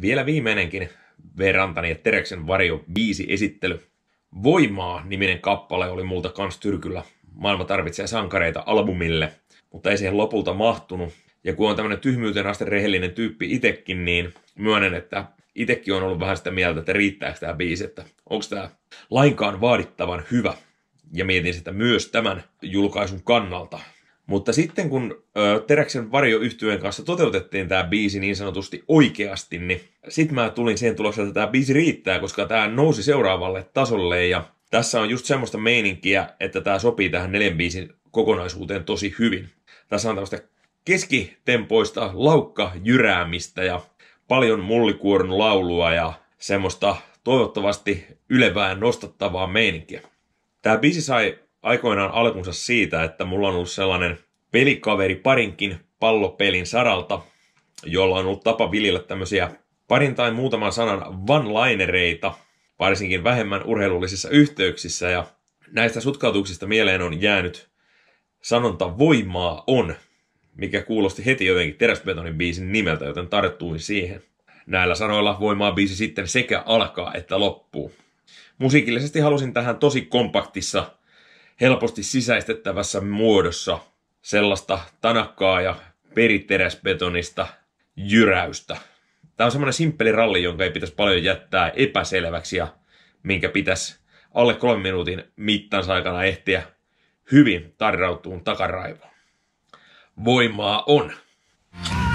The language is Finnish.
vielä viimeinenkin V. Rantani ja Tereksen varjo 5 esittely. Voimaa niminen kappale oli multa kans tyrkyllä. Maailma tarvitsee sankareita albumille, mutta ei siihen lopulta mahtunut. Ja kun on tämmönen tyhmyyteen asti rehellinen tyyppi itekin, niin myönnän, että itekin on ollut vähän sitä mieltä, että riittääkö tämä biisi, että onko tämä lainkaan vaadittavan hyvä. Ja mietin sitä myös tämän julkaisun kannalta. Mutta sitten kun Teräksen varjoyhtyön kanssa toteutettiin tämä biisi niin sanotusti oikeasti, niin sitten mä tulin siihen tulokseen, että tämä biisi riittää, koska tämä nousi seuraavalle tasolle ja tässä on just semmoista meininkiä, että tämä sopii tähän neljän biisin kokonaisuuteen tosi hyvin. Tässä on tämmöistä keskitempoista laukka jyräämistä ja paljon mullikuoron laulua ja semmoista toivottavasti ylevää nostattavaa meininkiä. Tämä biisi sai aikoinaan alkunsa siitä, että mulla on ollut sellainen pelikaveri parinkin pallopelin saralta, jolla on ollut tapa viljellä tämmöisiä parin tai muutaman sanan one-linereita, varsinkin vähemmän urheilullisissa yhteyksissä. Ja näistä sutkautuksista mieleen on jäänyt sanonta voimaa on, mikä kuulosti heti jotenkin teräsbetonin biisin nimeltä, joten tarttuin siihen. Näillä sanoilla voimaa biisi sitten sekä alkaa että loppuu. Musiikillisesti halusin tähän tosi kompaktissa, helposti sisäistettävässä muodossa sellaista tanakkaa ja periteräsbetonista jyräystä. Tämä on semmoinen simppeli ralli, jonka ei pitäisi paljon jättää epäselväksi ja minkä pitäisi alle kolmen minuutin mittansa aikana ehtiä hyvin tarrautuun takaraivoon. Voimaa on!